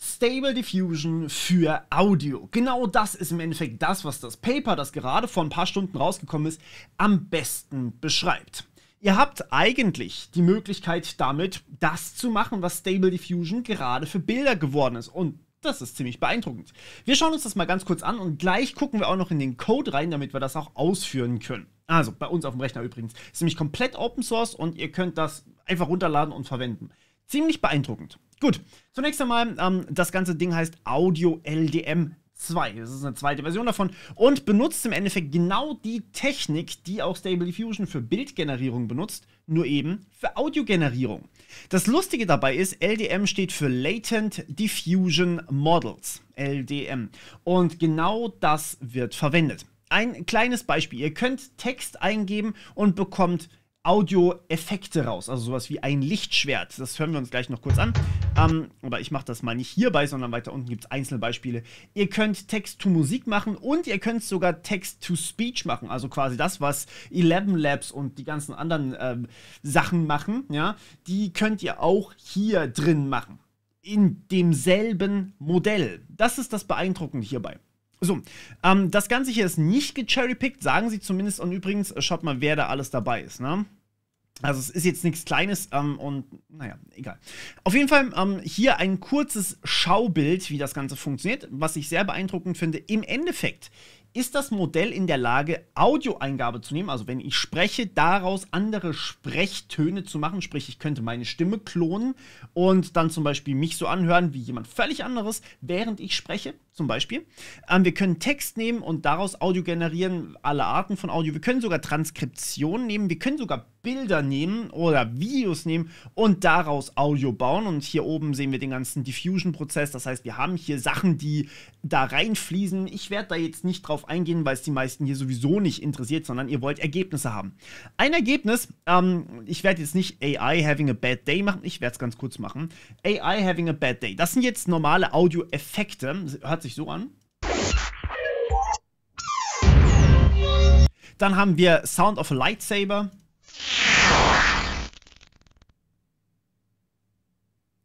Stable Diffusion für Audio. Genau das ist im Endeffekt das, was das Paper, das gerade vor ein paar Stunden rausgekommen ist, am besten beschreibt. Ihr habt eigentlich die Möglichkeit damit, das zu machen, was Stable Diffusion gerade für Bilder geworden ist. Und das ist ziemlich beeindruckend. Wir schauen uns das mal ganz kurz an und gleich gucken wir auch noch in den Code rein, damit wir das auch ausführen können. Also bei uns auf dem Rechner übrigens. Ist nämlich komplett Open Source und ihr könnt das einfach runterladen und verwenden ziemlich beeindruckend. Gut, zunächst einmal, ähm, das ganze Ding heißt Audio LDM 2. Das ist eine zweite Version davon und benutzt im Endeffekt genau die Technik, die auch Stable Diffusion für Bildgenerierung benutzt, nur eben für Audiogenerierung. Das Lustige dabei ist, LDM steht für Latent Diffusion Models, LDM. Und genau das wird verwendet. Ein kleines Beispiel. Ihr könnt Text eingeben und bekommt Audio-Effekte raus. Also sowas wie ein Lichtschwert. Das hören wir uns gleich noch kurz an. Ähm, oder ich mache das mal nicht hierbei, sondern weiter unten gibt es einzelne Beispiele. Ihr könnt Text to Musik machen und ihr könnt sogar Text to Speech machen. Also quasi das, was Eleven Labs und die ganzen anderen ähm, Sachen machen. Ja, die könnt ihr auch hier drin machen. In demselben Modell. Das ist das Beeindruckende hierbei. So, ähm, das Ganze hier ist nicht gecherrypickt, sagen sie zumindest. Und übrigens, äh, schaut mal, wer da alles dabei ist, ne? Also es ist jetzt nichts Kleines ähm, und naja, egal. Auf jeden Fall ähm, hier ein kurzes Schaubild, wie das Ganze funktioniert, was ich sehr beeindruckend finde. Im Endeffekt ist das Modell in der Lage, Audioeingabe zu nehmen, also wenn ich spreche, daraus andere Sprechtöne zu machen, sprich ich könnte meine Stimme klonen und dann zum Beispiel mich so anhören wie jemand völlig anderes, während ich spreche zum Beispiel. Ähm, wir können Text nehmen und daraus Audio generieren, alle Arten von Audio. Wir können sogar Transkription nehmen, wir können sogar Bilder nehmen oder Videos nehmen und daraus Audio bauen. Und hier oben sehen wir den ganzen Diffusion-Prozess. Das heißt, wir haben hier Sachen, die da reinfließen. Ich werde da jetzt nicht drauf eingehen, weil es die meisten hier sowieso nicht interessiert, sondern ihr wollt Ergebnisse haben. Ein Ergebnis, ähm, ich werde jetzt nicht AI having a bad day machen, ich werde es ganz kurz machen. AI having a bad day. Das sind jetzt normale Audio-Effekte. Hört sich sich so an. Dann haben wir Sound of a Lightsaber.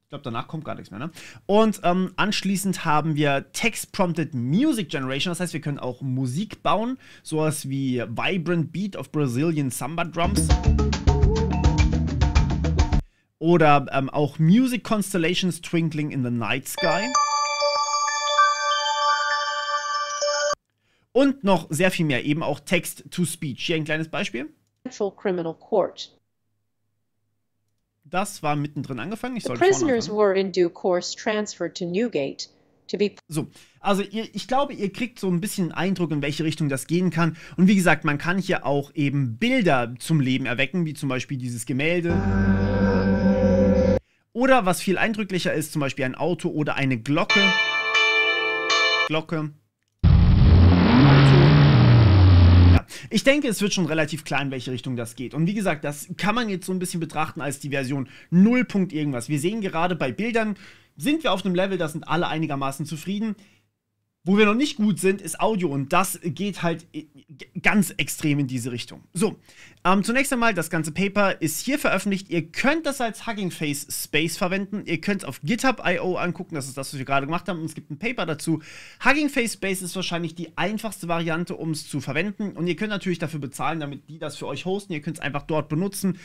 Ich glaube, danach kommt gar nichts mehr. Ne? Und ähm, anschließend haben wir Text Prompted Music Generation. Das heißt, wir können auch Musik bauen. Sowas wie Vibrant Beat of Brazilian Samba Drums. Oder ähm, auch Music Constellations Twinkling in the Night Sky. und noch sehr viel mehr, eben auch Text-to-Speech. Hier ein kleines Beispiel. Central Criminal Court. Das war mittendrin angefangen. Ich sollte prisoners also. were in due course transferred to Newgate. so, also ihr, ich glaube, ihr kriegt so ein bisschen einen Eindruck, in welche Richtung das gehen kann. Und wie gesagt, man kann hier auch eben Bilder zum Leben erwecken, wie zum Beispiel dieses Gemälde. Oder was viel eindrücklicher ist, zum Beispiel ein Auto oder eine Glocke. Glocke. Ich denke, es wird schon relativ klar, in welche Richtung das geht. Und wie gesagt, das kann man jetzt so ein bisschen betrachten als die Version 0. irgendwas. Wir sehen gerade bei Bildern, sind wir auf einem Level, da sind alle einigermaßen zufrieden. Wo wir noch nicht gut sind, ist Audio und das geht halt äh, ganz extrem in diese Richtung. So, ähm, zunächst einmal, das ganze Paper ist hier veröffentlicht. Ihr könnt das als Hugging Face Space verwenden. Ihr könnt es auf GitHub.io angucken, das ist das, was wir gerade gemacht haben. Und es gibt ein Paper dazu. Hugging Face Space ist wahrscheinlich die einfachste Variante, um es zu verwenden. Und ihr könnt natürlich dafür bezahlen, damit die das für euch hosten. Ihr könnt es einfach dort benutzen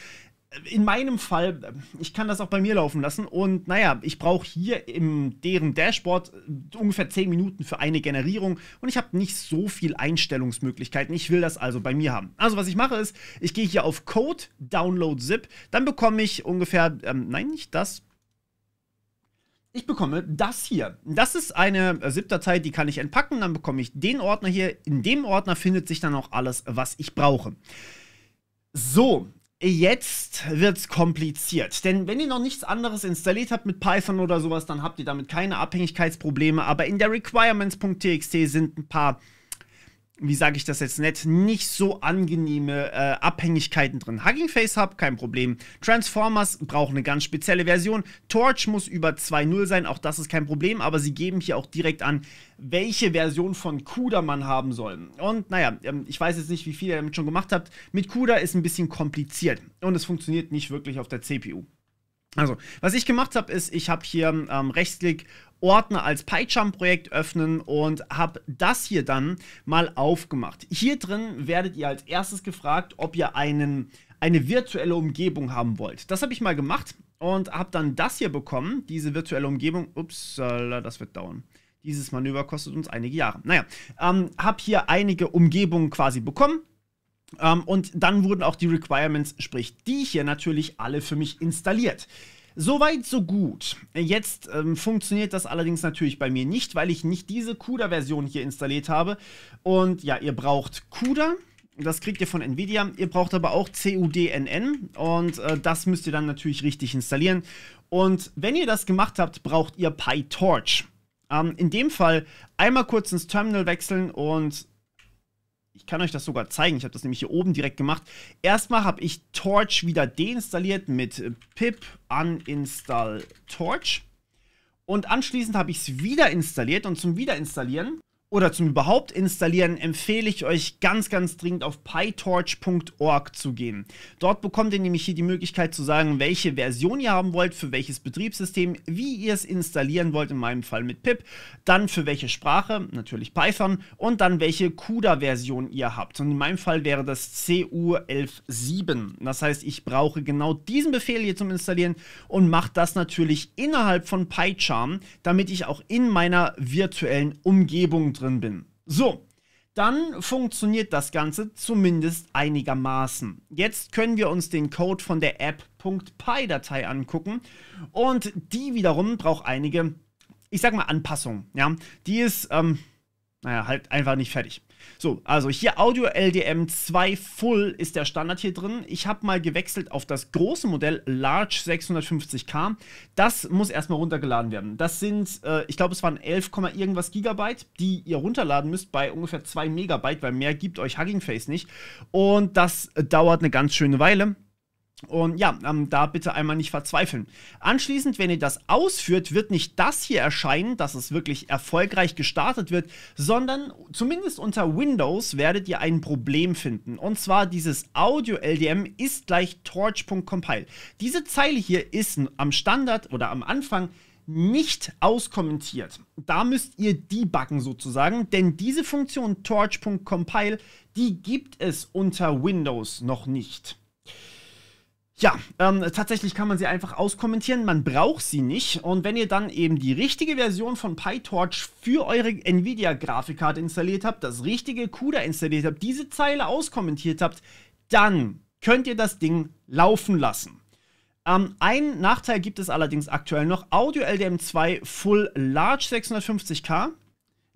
in meinem Fall, ich kann das auch bei mir laufen lassen und naja, ich brauche hier im deren Dashboard äh, ungefähr 10 Minuten für eine Generierung und ich habe nicht so viel Einstellungsmöglichkeiten. Ich will das also bei mir haben. Also was ich mache ist, ich gehe hier auf Code, Download Zip, dann bekomme ich ungefähr, ähm, nein, nicht das, ich bekomme das hier. Das ist eine äh, ZIP-Datei, die kann ich entpacken, dann bekomme ich den Ordner hier. In dem Ordner findet sich dann auch alles, was ich brauche. So, Jetzt wird's kompliziert, denn wenn ihr noch nichts anderes installiert habt mit Python oder sowas, dann habt ihr damit keine Abhängigkeitsprobleme, aber in der requirements.txt sind ein paar wie sage ich das jetzt nett, nicht so angenehme äh, Abhängigkeiten drin. Hugging Face Hub, kein Problem. Transformers brauchen eine ganz spezielle Version. Torch muss über 2.0 sein, auch das ist kein Problem, aber sie geben hier auch direkt an, welche Version von CUDA man haben soll. Und naja, ähm, ich weiß jetzt nicht, wie viel ihr damit schon gemacht habt. Mit CUDA ist ein bisschen kompliziert und es funktioniert nicht wirklich auf der CPU. Also, was ich gemacht habe, ist, ich habe hier ähm, Rechtsklick Ordner als PyCharm-Projekt öffnen und habe das hier dann mal aufgemacht. Hier drin werdet ihr als erstes gefragt, ob ihr einen, eine virtuelle Umgebung haben wollt. Das habe ich mal gemacht und habe dann das hier bekommen, diese virtuelle Umgebung. Ups, das wird dauern. Dieses Manöver kostet uns einige Jahre. Naja, ähm, habe hier einige Umgebungen quasi bekommen ähm, und dann wurden auch die Requirements, sprich die hier natürlich alle für mich installiert. Soweit, so gut. Jetzt ähm, funktioniert das allerdings natürlich bei mir nicht, weil ich nicht diese CUDA-Version hier installiert habe. Und ja, ihr braucht CUDA. Das kriegt ihr von Nvidia. Ihr braucht aber auch CUDNN und äh, das müsst ihr dann natürlich richtig installieren. Und wenn ihr das gemacht habt, braucht ihr PyTorch. Ähm, in dem Fall einmal kurz ins Terminal wechseln und ich kann euch das sogar zeigen. Ich habe das nämlich hier oben direkt gemacht. Erstmal habe ich Torch wieder deinstalliert mit äh, pip uninstall torch. Und anschließend habe ich es wieder installiert. Und zum Wiederinstallieren oder zum überhaupt installieren, empfehle ich euch ganz, ganz dringend auf pytorch.org zu gehen. Dort bekommt ihr nämlich hier die Möglichkeit zu sagen, welche Version ihr haben wollt, für welches Betriebssystem, wie ihr es installieren wollt, in meinem Fall mit PIP, dann für welche Sprache, natürlich Python, und dann welche CUDA-Version ihr habt. Und in meinem Fall wäre das CU117. Das heißt, ich brauche genau diesen Befehl hier zum Installieren und mache das natürlich innerhalb von PyCharm, damit ich auch in meiner virtuellen Umgebung drin bin. So, dann funktioniert das Ganze zumindest einigermaßen. Jetzt können wir uns den Code von der app.py-Datei angucken und die wiederum braucht einige, ich sag mal, Anpassungen. Ja, die ist, ähm, naja, halt einfach nicht fertig. So, also hier Audio LDM 2 Full ist der Standard hier drin. Ich habe mal gewechselt auf das große Modell Large 650K. Das muss erstmal runtergeladen werden. Das sind, äh, ich glaube, es waren 11, irgendwas Gigabyte, die ihr runterladen müsst bei ungefähr 2 Megabyte, weil mehr gibt euch Hugging Face nicht. Und das äh, dauert eine ganz schöne Weile. Und ja, ähm, da bitte einmal nicht verzweifeln. Anschließend, wenn ihr das ausführt, wird nicht das hier erscheinen, dass es wirklich erfolgreich gestartet wird, sondern zumindest unter Windows werdet ihr ein Problem finden. Und zwar dieses Audio LDM ist gleich torch.compile. Diese Zeile hier ist am Standard oder am Anfang nicht auskommentiert. Da müsst ihr debuggen sozusagen, denn diese Funktion torch.compile, die gibt es unter Windows noch nicht. Ja, ähm, tatsächlich kann man sie einfach auskommentieren, man braucht sie nicht. Und wenn ihr dann eben die richtige Version von PyTorch für eure Nvidia-Grafikkarte installiert habt, das richtige CUDA installiert habt, diese Zeile auskommentiert habt, dann könnt ihr das Ding laufen lassen. Ähm, einen Nachteil gibt es allerdings aktuell noch. Audio LDM2 Full Large 650k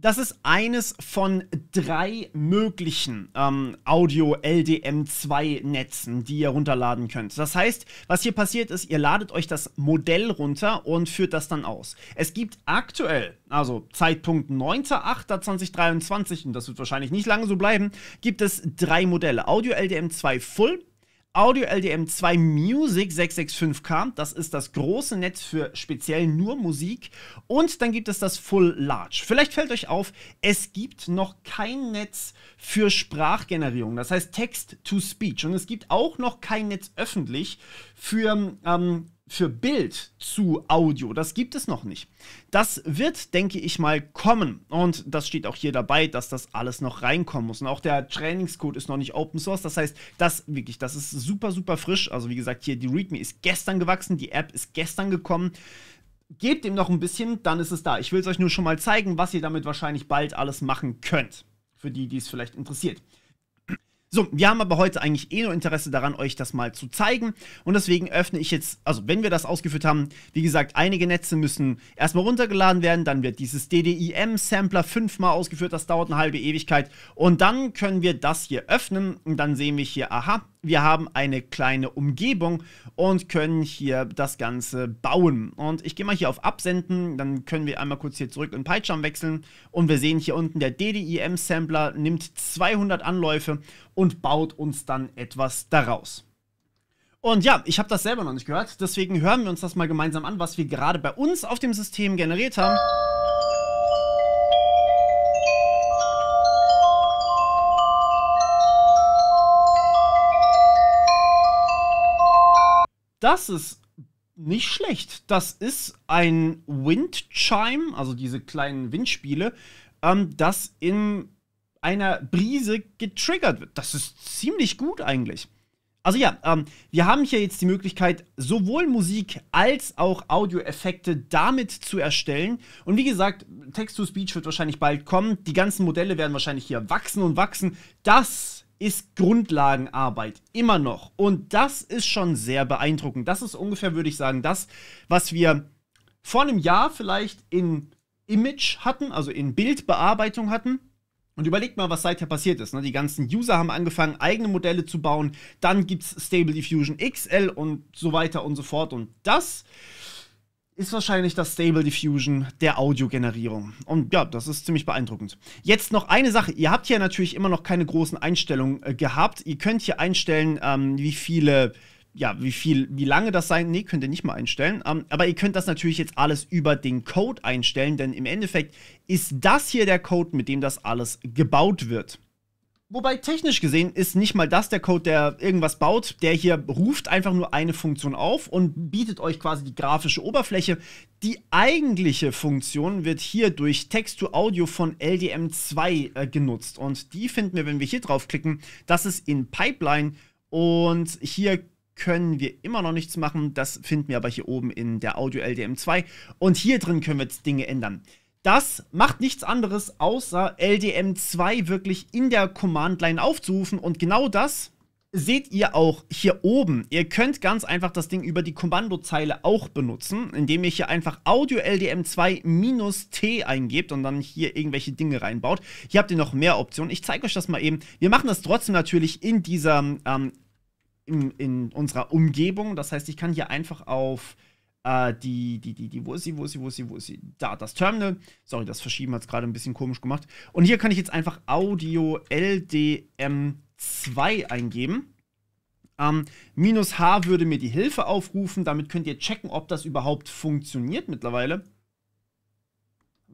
das ist eines von drei möglichen ähm, Audio-LDM2-Netzen, die ihr runterladen könnt. Das heißt, was hier passiert ist, ihr ladet euch das Modell runter und führt das dann aus. Es gibt aktuell, also Zeitpunkt 9.8.2023, und das wird wahrscheinlich nicht lange so bleiben, gibt es drei Modelle. Audio-LDM2 Full, Audio LDM2 Music 665K, das ist das große Netz für speziell nur Musik. Und dann gibt es das Full Large. Vielleicht fällt euch auf, es gibt noch kein Netz für Sprachgenerierung, das heißt Text-to-Speech. Und es gibt auch noch kein Netz öffentlich für ähm, für Bild zu Audio. Das gibt es noch nicht. Das wird, denke ich mal, kommen. Und das steht auch hier dabei, dass das alles noch reinkommen muss. Und auch der Trainingscode ist noch nicht Open Source. Das heißt, das wirklich, das ist super, super frisch. Also wie gesagt, hier die README ist gestern gewachsen, die App ist gestern gekommen. Gebt ihm noch ein bisschen, dann ist es da. Ich will es euch nur schon mal zeigen, was ihr damit wahrscheinlich bald alles machen könnt. Für die, die es vielleicht interessiert. So, wir haben aber heute eigentlich eh nur Interesse daran, euch das mal zu zeigen. Und deswegen öffne ich jetzt, also wenn wir das ausgeführt haben, wie gesagt, einige Netze müssen erstmal runtergeladen werden, dann wird dieses DDIM-Sampler fünfmal ausgeführt, das dauert eine halbe Ewigkeit. Und dann können wir das hier öffnen und dann sehen wir hier, aha, wir haben eine kleine Umgebung und können hier das Ganze bauen. Und ich gehe mal hier auf Absenden, dann können wir einmal kurz hier zurück in Peitscham wechseln und wir sehen hier unten, der DDIM-Sampler nimmt 200 Anläufe und baut uns dann etwas daraus. Und ja, ich habe das selber noch nicht gehört, deswegen hören wir uns das mal gemeinsam an, was wir gerade bei uns auf dem System generiert haben. Das ist nicht schlecht. Das ist ein Windchime, also diese kleinen Windspiele, ähm, das im einer Brise getriggert wird. Das ist ziemlich gut eigentlich. Also ja, ähm, wir haben hier jetzt die Möglichkeit, sowohl Musik als auch Audioeffekte damit zu erstellen. Und wie gesagt, Text-to-Speech wird wahrscheinlich bald kommen. Die ganzen Modelle werden wahrscheinlich hier wachsen und wachsen. Das ist Grundlagenarbeit immer noch. Und das ist schon sehr beeindruckend. Das ist ungefähr, würde ich sagen, das, was wir vor einem Jahr vielleicht in Image hatten, also in Bildbearbeitung hatten und überlegt mal, was seither passiert ist. Ne? Die ganzen User haben angefangen, eigene Modelle zu bauen. Dann gibt es Stable Diffusion XL und so weiter und so fort. Und das ist wahrscheinlich das Stable Diffusion der Audiogenerierung. Und ja, das ist ziemlich beeindruckend. Jetzt noch eine Sache. Ihr habt hier natürlich immer noch keine großen Einstellungen äh, gehabt. Ihr könnt hier einstellen, ähm, wie viele ja, wie viel, wie lange das sein, nee, könnt ihr nicht mal einstellen. Um, ähm, aber ihr könnt das natürlich jetzt alles über den Code einstellen, denn im Endeffekt ist das hier der Code, mit dem das alles gebaut wird. Wobei technisch gesehen ist nicht mal das der Code, der irgendwas baut. Der hier ruft einfach nur eine Funktion auf und bietet euch quasi die grafische Oberfläche. Die eigentliche Funktion wird hier durch Text-to-Audio von LDM2 äh, genutzt. Und die finden wir, wenn wir hier draufklicken. Das ist in Pipeline. Und hier können wir immer noch nichts machen. Das finden wir aber hier oben in der Audio LDM2. Und hier drin können wir jetzt Dinge ändern. Das macht nichts anderes, außer LDM2 wirklich in der Command-Line aufzurufen. Und genau das seht ihr auch hier oben. Ihr könnt ganz einfach das Ding über die Kommandozeile auch benutzen, indem ihr hier einfach Audio LDM2-T eingebt und dann hier irgendwelche Dinge reinbaut. Hier habt ihr noch mehr Optionen. Ich zeige euch das mal eben. Wir machen das trotzdem natürlich in dieser ähm, in, in unserer Umgebung. Das heißt, ich kann hier einfach auf äh, die, die, die, die, wo ist sie, wo ist sie, wo ist sie, wo ist sie? Da, das Terminal. Sorry, das Verschieben hat es gerade ein bisschen komisch gemacht. Und hier kann ich jetzt einfach Audio LDM2 eingeben. Ähm, minus H würde mir die Hilfe aufrufen. Damit könnt ihr checken, ob das überhaupt funktioniert mittlerweile.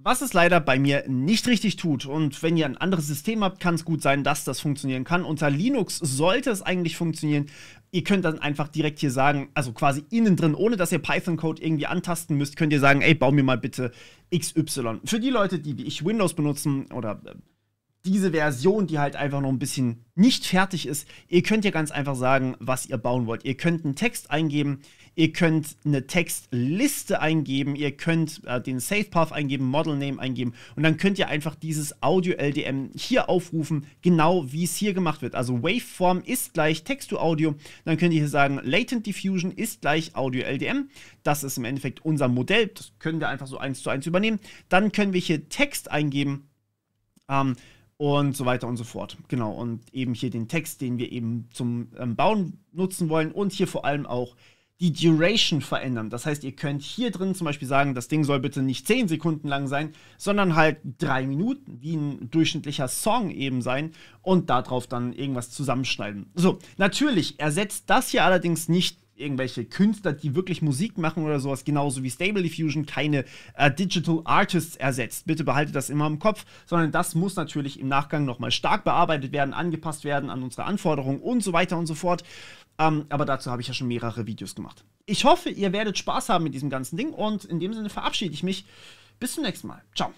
Was es leider bei mir nicht richtig tut und wenn ihr ein anderes System habt, kann es gut sein, dass das funktionieren kann. Unter Linux sollte es eigentlich funktionieren. Ihr könnt dann einfach direkt hier sagen, also quasi innen drin, ohne dass ihr Python-Code irgendwie antasten müsst, könnt ihr sagen, ey, bau mir mal bitte XY. Für die Leute, die wie ich Windows benutzen oder äh, diese Version, die halt einfach noch ein bisschen nicht fertig ist, ihr könnt ja ganz einfach sagen, was ihr bauen wollt. Ihr könnt einen Text eingeben, ihr könnt eine Textliste eingeben, ihr könnt äh, den Safe Path eingeben, Model Name eingeben und dann könnt ihr einfach dieses Audio LDM hier aufrufen, genau wie es hier gemacht wird. Also Waveform ist gleich Text to Audio. Dann könnt ihr hier sagen, Latent Diffusion ist gleich Audio LDM. Das ist im Endeffekt unser Modell. Das können wir einfach so eins zu eins übernehmen. Dann können wir hier Text eingeben. Ähm, und so weiter und so fort. Genau, und eben hier den Text, den wir eben zum ähm, Bauen nutzen wollen und hier vor allem auch die Duration verändern. Das heißt, ihr könnt hier drin zum Beispiel sagen, das Ding soll bitte nicht 10 Sekunden lang sein, sondern halt 3 Minuten, wie ein durchschnittlicher Song eben sein und darauf dann irgendwas zusammenschneiden. So, natürlich ersetzt das hier allerdings nicht irgendwelche Künstler, die wirklich Musik machen oder sowas, genauso wie Stable Diffusion keine äh, Digital Artists ersetzt. Bitte behaltet das immer im Kopf, sondern das muss natürlich im Nachgang nochmal stark bearbeitet werden, angepasst werden an unsere Anforderungen und so weiter und so fort. Ähm, aber dazu habe ich ja schon mehrere Videos gemacht. Ich hoffe, ihr werdet Spaß haben mit diesem ganzen Ding und in dem Sinne verabschiede ich mich. Bis zum nächsten Mal. Ciao.